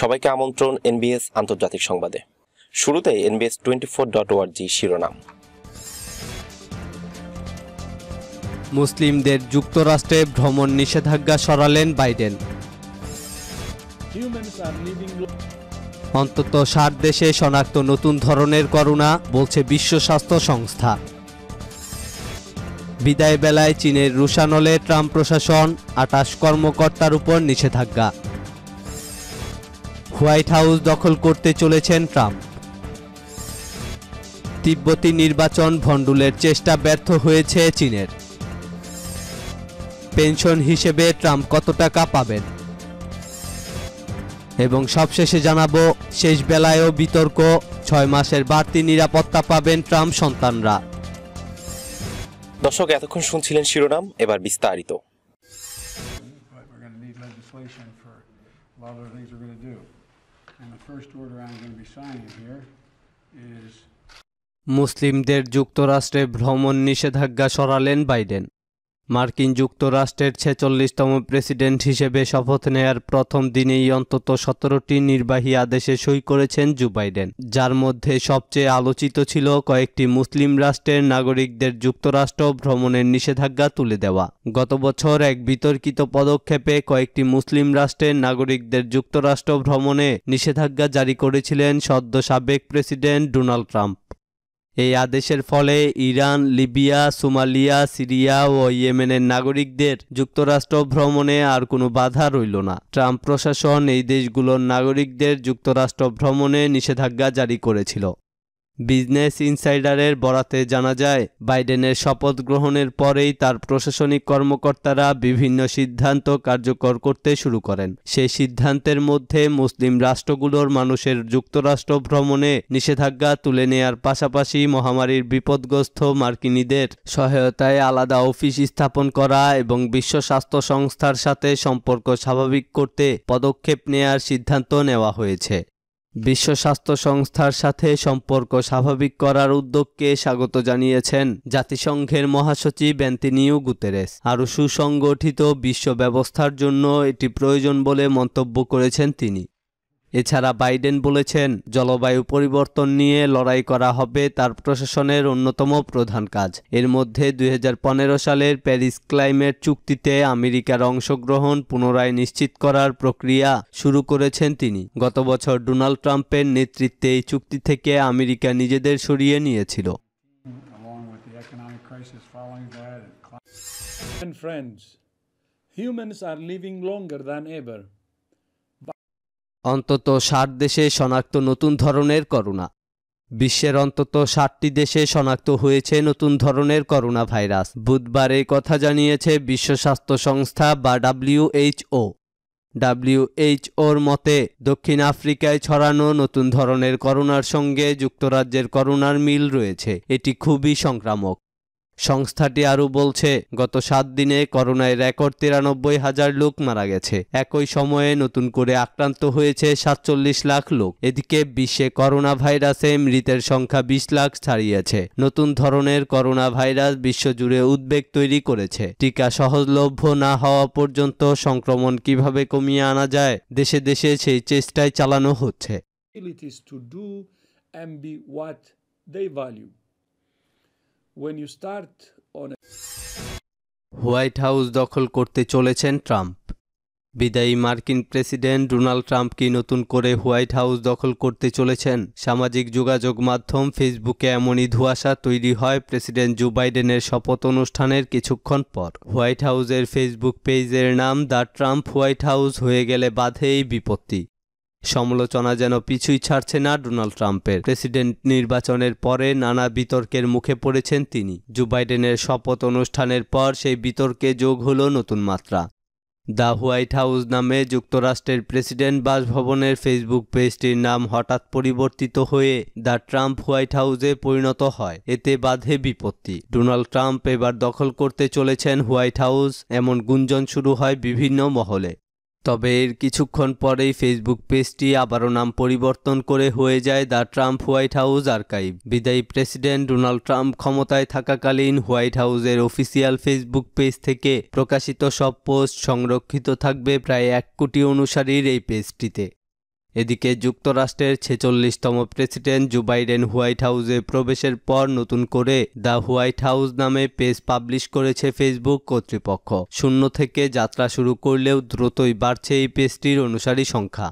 সবাইকে আমন্ত্রণ এনবিএস আন্তর্জাতিক সংবাদে শুরুতে এনবিএস টোয়েন্টি ফোর ডট ওয়ার্জি শিরোনাম মুসলিমদের যুক্তরাষ্ট্রে ভ্রমণ নিষেধাজ্ঞা সরালেন বাইডেন অন্তত সাত দেশে শনাক্ত নতুন ধরনের করোনা বলছে বিশ্ব স্বাস্থ্য সংস্থা বিদায় বেলায় চীনের রুশানলে ট্রাম্প প্রশাসন আটাশ কর্মকর্তার উপর নিষেধাজ্ঞা হোয়াইট হাউস দখল করতে চলেছেন ট্রাম্প তিব্বতী নির্বাচন ভণ্ডুলের চেষ্টা ব্যর্থ হয়েছে চীনের পেনশন হিসেবে ট্রাম্প কত টাকা পাবেন এবং সবশেষে জানাবো শেষ বেলায়ও বিতর্ক ছয় মাসের বাড়তি নিরাপত্তা পাবেন ট্রাম্প সন্তানরা দর্শক এতক্ষণ শুনছিলেন শিরোনাম এবার বিস্তারিত a lot of things going to do. মুসলিমদের যুক্তরাষ্ট্রে ভ্রমণ নিষেধাজ্ঞা সরালেন বাইডেন মার্কিন যুক্তরাষ্ট্রের ছেচল্লিশতম প্রেসিডেন্ট হিসেবে শপথ নেয়ার প্রথম দিনেই অন্তত সতেরোটি নির্বাহী আদেশে সই করেছেন জো বাইডেন যার মধ্যে সবচেয়ে আলোচিত ছিল কয়েকটি মুসলিম রাষ্ট্রের নাগরিকদের যুক্তরাষ্ট্র ভ্রমণের নিষেধাজ্ঞা তুলে দেওয়া গত বছর এক বিতর্কিত পদক্ষেপে কয়েকটি মুসলিম রাষ্ট্রের নাগরিকদের যুক্তরাষ্ট্র ভ্রমণে নিষেধাজ্ঞা জারি করেছিলেন সদ্য সাবেক প্রেসিডেন্ট ডোনাল্ড ট্রাম্প এই আদেশের ফলে ইরান লিবিয়া সোমালিয়া সিরিয়া ও ইয়েমেনের নাগরিকদের যুক্তরাষ্ট্র ভ্রমণে আর কোনো বাধা রইল না ট্রাম্প প্রশাসন এই দেশগুলোর নাগরিকদের যুক্তরাষ্ট্র ভ্রমণে নিষেধাজ্ঞা জারি করেছিল বিজনেস ইনসাইডারের বরাতে জানা যায় বাইডেনের শপথ গ্রহণের পরেই তার প্রশাসনিক কর্মকর্তারা বিভিন্ন সিদ্ধান্ত কার্যকর করতে শুরু করেন সেই সিদ্ধান্তের মধ্যে মুসলিম রাষ্ট্রগুলোর মানুষের যুক্তরাষ্ট্র ভ্রমণে নিষেধাজ্ঞা তুলে নেয়ার পাশাপাশি মহামারীর বিপদগ্রস্ত মার্কিনীদের সহায়তায় আলাদা অফিস স্থাপন করা এবং বিশ্ব স্বাস্থ্য সংস্থার সাথে সম্পর্ক স্বাভাবিক করতে পদক্ষেপ নেয়ার সিদ্ধান্ত নেওয়া হয়েছে বিশ্ব স্বাস্থ্য সংস্থার সাথে সম্পর্ক স্বাভাবিক করার উদ্যোগকে স্বাগত জানিয়েছেন জাতিসংঘের মহাসচিব অ্যান্তিনিও গুতেরেস আরও সুসংগঠিত বিশ্ব ব্যবস্থার জন্য এটি প্রয়োজন বলে মন্তব্য করেছেন তিনি এছাড়া বাইডেন বলেছেন জলবায়ু পরিবর্তন নিয়ে লড়াই করা হবে তার প্রশাসনের অন্যতম প্রধান কাজ এর মধ্যে দুই সালের প্যারিস ক্লাইমেট চুক্তিতে আমেরিকার অংশগ্রহণ পুনরায় নিশ্চিত করার প্রক্রিয়া শুরু করেছেন তিনি গত বছর ডোনাল্ড ট্রাম্পের নেতৃত্বে এই চুক্তি থেকে আমেরিকা নিজেদের সরিয়ে নিয়েছিল Friends, humans are living longer than ever. অন্তত ষাট দেশে শনাক্ত নতুন ধরনের করোনা বিশ্বের অন্তত ষাটটি দেশে শনাক্ত হয়েছে নতুন ধরনের করোনা ভাইরাস বুধবার এই কথা জানিয়েছে বিশ্ব স্বাস্থ্য সংস্থা বা ডাব্লিউএইচও ডাব্লিউএইচওর মতে দক্ষিণ আফ্রিকায় ছড়ানো নতুন ধরনের করোনার সঙ্গে যুক্তরাজ্যের করোনার মিল রয়েছে এটি খুবই সংক্রামক সংস্থাটি আরও বলছে গত সাত দিনে করোনায় রেকর্ড তিরানব্বই হাজার লোক মারা গেছে একই সময়ে নতুন করে আক্রান্ত হয়েছে সাতচল্লিশ লাখ লোক এদিকে বিশ্বে করোনা ভাইরাসে মৃতের সংখ্যা বিশ লাখ ছাড়িয়েছে নতুন ধরনের করোনা ভাইরাস বিশ্বজুড়ে উদ্বেগ তৈরি করেছে টিকা সহজলভ্য না হওয়া পর্যন্ত সংক্রমণ কিভাবে কমিয়ে আনা যায় দেশে দেশে সেই চেষ্টায় চালানো হচ্ছে abilities to do and be what they value. when you start on a White House দখল করতে চলেছেন ট্রাম্প বিদায়ী মার্কিন প্রেসিডেন্ট ডোনাল্ড ট্রাম্প কি নতুন করে হোয়াইট হাউস দখল করতে চলেছেন সামাজিক যোগাযোগ মাধ্যম ফেসবুকে এমনই ধোঁয়াশা তৈরি হয় প্রেসিডেন্ট জো বাইডেনের শপথ অনুষ্ঠানের কিছুক্ষণ পর হোয়াইট হাউসের ফেসবুক পেজের নাম দ্য ট্রাম্প হোয়াইট হাউস হয়ে গেলে বাধেই বিপত্তি সমালোচনা যেন পিছুই ছাড়ছে না ডোনাল্ড ট্রাম্পের প্রেসিডেন্ট নির্বাচনের পরে নানা বিতর্কের মুখে পড়েছেন তিনি জো বাইডেনের শপথ অনুষ্ঠানের পর সেই বিতর্কে যোগ হলো নতুন মাত্রা দ্য হোয়াইট হাউস নামে যুক্তরাষ্ট্রের প্রেসিডেন্ট বাসভবনের ফেসবুক পেজটির নাম হঠাৎ পরিবর্তিত হয়ে দ্য ট্রাম্প হোয়াইট হাউসে পরিণত হয় এতে বাধে বিপত্তি ডোনাল্ড ট্রাম্প এবার দখল করতে চলেছেন হোয়াইট হাউস এমন গুঞ্জন শুরু হয় বিভিন্ন মহলে তবে এর কিছুক্ষণ পরেই ফেসবুক পেজটি আবারও নাম পরিবর্তন করে হয়ে যায় the Trump White House archive বিদায়ী প্রেসিডেন্ট ডোনাল্ড ট্রাম্প ক্ষমতায় থাকাকালীন হোয়াইট হাউসের অফিসিয়াল ফেসবুক পেজ থেকে প্রকাশিত সব পোস্ট সংরক্ষিত থাকবে প্রায় এক কোটি অনুসারীর এই পেজটিতে এদিকে যুক্তরাষ্ট্রের ছেচল্লিশতম প্রেসিডেন্ট জো বাইডেন হোয়াইট হাউসে প্রবেশের পর নতুন করে দ্য হোয়াইট হাউস নামে পেজ পাবলিশ করেছে ফেসবুক কর্তৃপক্ষ শূন্য থেকে যাত্রা শুরু করলেও দ্রুতই বাড়ছে এই পেজটির অনুসারী সংখ্যা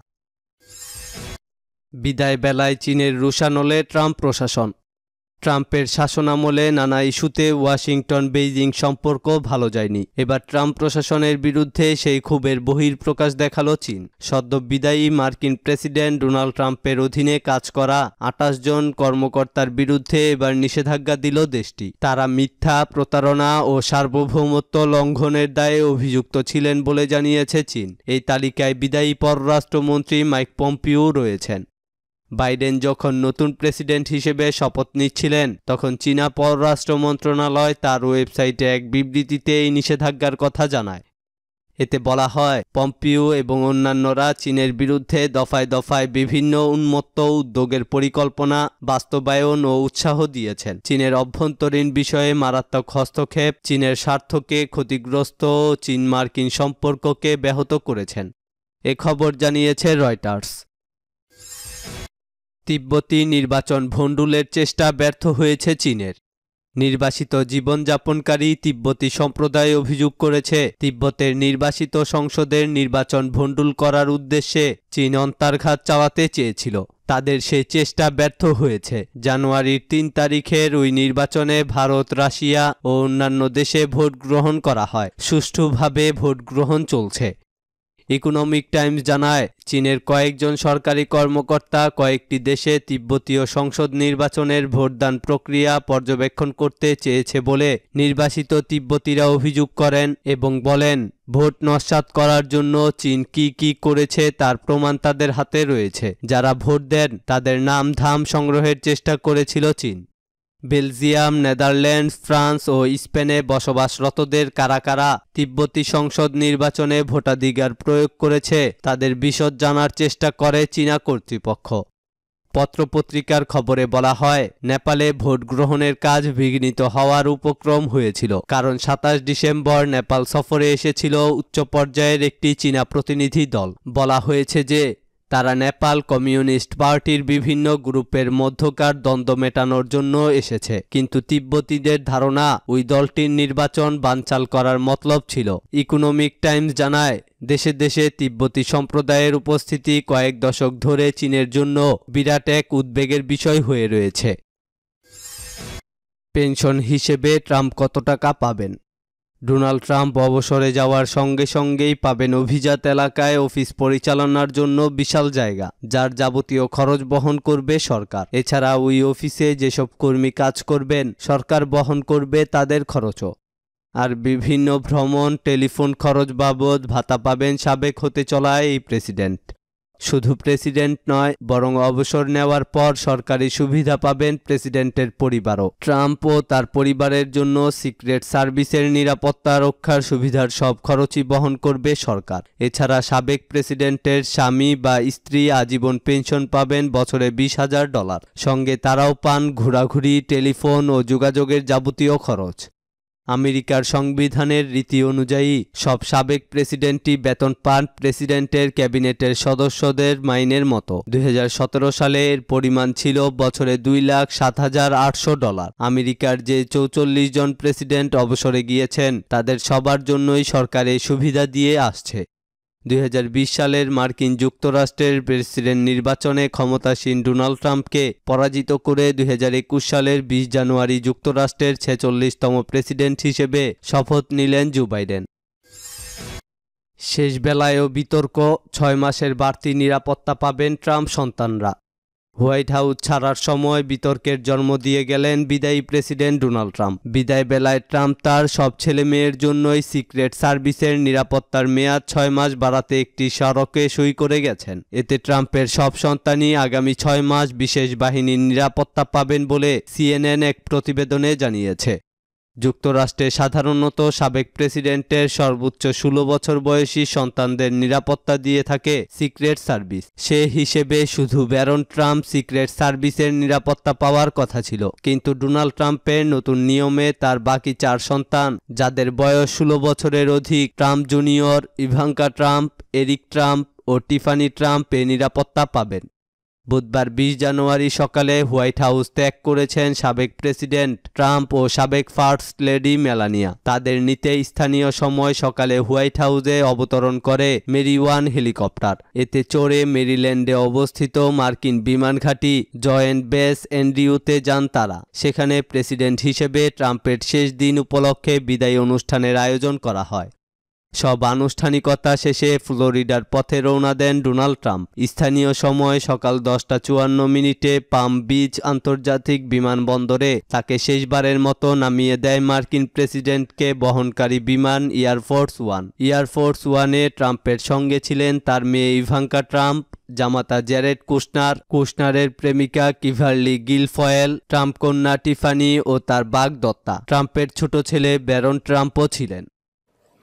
বিদায় বেলায় চীনের রুশানলে ট্রাম্প প্রশাসন ট্রাম্পের শাসনামলে নানা ইস্যুতে ওয়াশিংটন বেইজিং সম্পর্ক ভালো যায়নি এবার ট্রাম্প প্রশাসনের বিরুদ্ধে সেই ক্ষোভের বহির প্রকাশ দেখালো চীন সদ্য বিদায়ী মার্কিন প্রেসিডেন্ট ডোনাল্ড ট্রাম্পের অধীনে কাজ করা আটাশ জন কর্মকর্তার বিরুদ্ধে এবার নিষেধাজ্ঞা দিল দেশটি তারা মিথ্যা প্রতারণা ও সার্বভৌমত্ব লঙ্ঘনের দায়ে অভিযুক্ত ছিলেন বলে জানিয়েছে চীন এই তালিকায় বিদায়ী পররাষ্ট্রমন্ত্রী মাইক পম্পিও রয়েছেন বাইডেন যখন নতুন প্রেসিডেন্ট হিসেবে শপথ নিচ্ছিলেন তখন চীনা পররাষ্ট্র মন্ত্রণালয় তার ওয়েবসাইটে এক বিবৃতিতে এই নিষেধাজ্ঞার কথা জানায় এতে বলা হয় পম্পিও এবং অন্যান্যরা চীনের বিরুদ্ধে দফায় দফায় বিভিন্ন উন্মত্ত উদ্যোগের পরিকল্পনা বাস্তবায়ন ও উৎসাহ দিয়েছেন চীনের অভ্যন্তরীণ বিষয়ে মারাত্মক হস্তক্ষেপ চীনের স্বার্থকে ক্ষতিগ্রস্ত চীন মার্কিন সম্পর্ককে ব্যাহত করেছেন এ খবর জানিয়েছে রয়টার্স তিব্বতী নির্বাচন ভণ্ডুলের চেষ্টা ব্যর্থ হয়েছে চীনের নির্বাসিত জীবনযাপনকারী তিব্বতী সম্প্রদায় অভিযোগ করেছে তিব্বতের নির্বাসিত সংসদের নির্বাচন ভণ্ডুল করার উদ্দেশ্যে চীন অন্তর্ঘাত চাওয়াতে চেয়েছিল তাদের সেই চেষ্টা ব্যর্থ হয়েছে জানুয়ারির তিন তারিখের ওই নির্বাচনে ভারত রাশিয়া ও অন্যান্য দেশে ভোট গ্রহণ করা হয় সুষ্ঠুভাবে ভোট গ্রহণ চলছে ইকোনমিক টাইমস জানায় চীনের কয়েকজন সরকারি কর্মকর্তা কয়েকটি দেশে তিব্বতীয় সংসদ নির্বাচনের ভোটদান প্রক্রিয়া পর্যবেক্ষণ করতে চেয়েছে বলে নির্বাসিত তিব্বতীরা অভিযোগ করেন এবং বলেন ভোট নস্বাত করার জন্য চীন কি কি করেছে তার প্রমাণ তাদের হাতে রয়েছে যারা ভোট দেন তাদের নাম ধাম সংগ্রহের চেষ্টা করেছিল চীন বেলজিয়াম নেদারল্যান্ডস ফ্রান্স ও স্পেনে বসবাসরতদের কারা কারা তিব্বতী সংসদ নির্বাচনে ভোটাধিকার প্রয়োগ করেছে তাদের বিশদ জানার চেষ্টা করে চীনা কর্তৃপক্ষ পত্রপত্রিকার খবরে বলা হয় নেপালে ভোট গ্রহণের কাজ বিঘ্নিত হওয়ার উপক্রম হয়েছিল কারণ সাতাশ ডিসেম্বর নেপাল সফরে এসেছিল উচ্চ পর্যায়ের একটি চীনা প্রতিনিধি দল বলা হয়েছে যে তারা নেপাল কমিউনিস্ট পার্টির বিভিন্ন গ্রুপের মধ্যকার দ্বন্দ্ব মেটানোর জন্য এসেছে কিন্তু তিব্বতীদের ধারণা ওই দলটির নির্বাচন বানচাল করার মতলব ছিল ইকোনমিক টাইমস জানায় দেশে দেশে তিব্বতী সম্প্রদায়ের উপস্থিতি কয়েক দশক ধরে চীনের জন্য বিরাট এক উদ্বেগের বিষয় হয়ে রয়েছে পেনশন হিসেবে ট্রাম্প কত টাকা পাবেন ডোনাল্ড ট্রাম্প অবসরে যাওয়ার সঙ্গে সঙ্গেই পাবেন অভিজাত এলাকায় অফিস পরিচালনার জন্য বিশাল জায়গা যার যাবতীয় খরচ বহন করবে সরকার এছাড়া ওই অফিসে যেসব কর্মী কাজ করবেন সরকার বহন করবে তাদের খরচও আর বিভিন্ন ভ্রমণ টেলিফোন খরচ বাবদ ভাতা পাবেন সাবেক হতে চলা এই প্রেসিডেন্ট শুধু প্রেসিডেন্ট নয় বরং অবসর নেওয়ার পর সরকারি সুবিধা পাবেন প্রেসিডেন্টের পরিবারও ট্রাম্প ও তার পরিবারের জন্য সিক্রেট সার্ভিসের নিরাপত্তা রক্ষার সুবিধার সব খরচই বহন করবে সরকার এছাড়া সাবেক প্রেসিডেন্টের স্বামী বা স্ত্রী আজীবন পেনশন পাবেন বছরে বিশ হাজার ডলার সঙ্গে তারাও পান ঘোরাঘুরি টেলিফোন ও যোগাযোগের যাবতীয় খরচ আমেরিকার সংবিধানের রীতি অনুযায়ী সব সাবেক প্রেসিডেন্টই বেতন পান প্রেসিডেন্টের ক্যাবিনেটের সদস্যদের মাইনের মতো দুই সালে এর পরিমাণ ছিল বছরে দুই লাখ সাত হাজার আটশো ডলার আমেরিকার যে চৌচল্লিশ জন প্রেসিডেন্ট অবসরে গিয়েছেন তাদের সবার জন্যই সরকার এই সুবিধা দিয়ে আসছে দুই সালের মার্কিন যুক্তরাষ্ট্রের প্রেসিডেন্ট নির্বাচনে ক্ষমতাসীন ডোনাল্ড ট্রাম্পকে পরাজিত করে দুই সালের বিশ জানুয়ারি যুক্তরাষ্ট্রের ছেচল্লিশতম প্রেসিডেন্ট হিসেবে শপথ নিলেন জো বাইডেন শেষ বেলায়ও বিতর্ক ছয় মাসের বাড়তি নিরাপত্তা পাবেন ট্রাম্প সন্তানরা হোয়াইট হাউস ছাড়ার সময় বিতর্কের জন্ম দিয়ে গেলেন বিদায়ী প্রেসিডেন্ট ডোনাল্ড ট্রাম্প বিদায় বেলায় ট্রাম্প তার সব ছেলে মেয়ের জন্যই সিক্রেট সার্ভিসের নিরাপত্তার মেয়াদ ছয় মাস বাড়াতে একটি সড়কে সই করে গেছেন এতে ট্রাম্পের সব সন্তানই আগামী ছয় মাস বিশেষ বাহিনীর নিরাপত্তা পাবেন বলে সিএনএন এক প্রতিবেদনে জানিয়েছে যুক্তরাষ্ট্রে সাধারণত সাবেক প্রেসিডেন্টের সর্বোচ্চ ষোলো বছর বয়সী সন্তানদের নিরাপত্তা দিয়ে থাকে সিক্রেট সার্ভিস সে হিসেবে শুধু ব্যারন ট্রাম্প সিক্রেট সার্ভিসের নিরাপত্তা পাওয়ার কথা ছিল কিন্তু ডোনাল্ড ট্রাম্পের নতুন নিয়মে তার বাকি চার সন্তান যাদের বয়স ষোলো বছরের অধিক Trump junior Ivanka Trump Eric Trump ও টিফানি ট্রাম্প এ নিরাপত্তা পাবেন বুধবার বিশ জানুয়ারি সকালে হোয়াইট হাউস ত্যাগ করেছেন সাবেক প্রেসিডেন্ট ট্রাম্প ও সাবেক ফার্স্ট লেডি মেলানিয়া তাদের নিতে স্থানীয় সময় সকালে হোয়াইট হাউসে অবতরণ করে মেরি ওয়ান হেলিকপ্টার এতে চড়ে মেরিল্যান্ডে অবস্থিত মার্কিন বিমান ঘাঁটি জয়েন্ট বেস এনডিউতে যান তারা সেখানে প্রেসিডেন্ট হিসেবে ট্রাম্পের শেষ দিন উপলক্ষে বিদায়ী অনুষ্ঠানের আয়োজন করা হয় সব আনুষ্ঠানিকতা শেষে ফ্লোরিডার পথে রওনা দেন ডোনাল্ড ট্রাম্প স্থানীয় সময় সকাল দশটা চুয়ান্ন মিনিটে পাম বিচ আন্তর্জাতিক বিমানবন্দরে তাকে শেষবারের মতো নামিয়ে দেয় মার্কিন প্রেসিডেন্টকে বহনকারী বিমান এয়ারফোর্স ওয়ান এয়ারফোর্স ওয়ানে ট্রাম্পের সঙ্গে ছিলেন তার মেয়ে ইভাঙ্কা ট্রাম্প জামাতা জ্যারেড কুশনার কুশনারের প্রেমিকা কিভার্লি গিলফয়েল ট্রাম্প কন্যা টিফানি ও তার বাগদত্তা ট্রাম্পের ছোট ছেলে ব্যারন ট্রাম্পও ছিলেন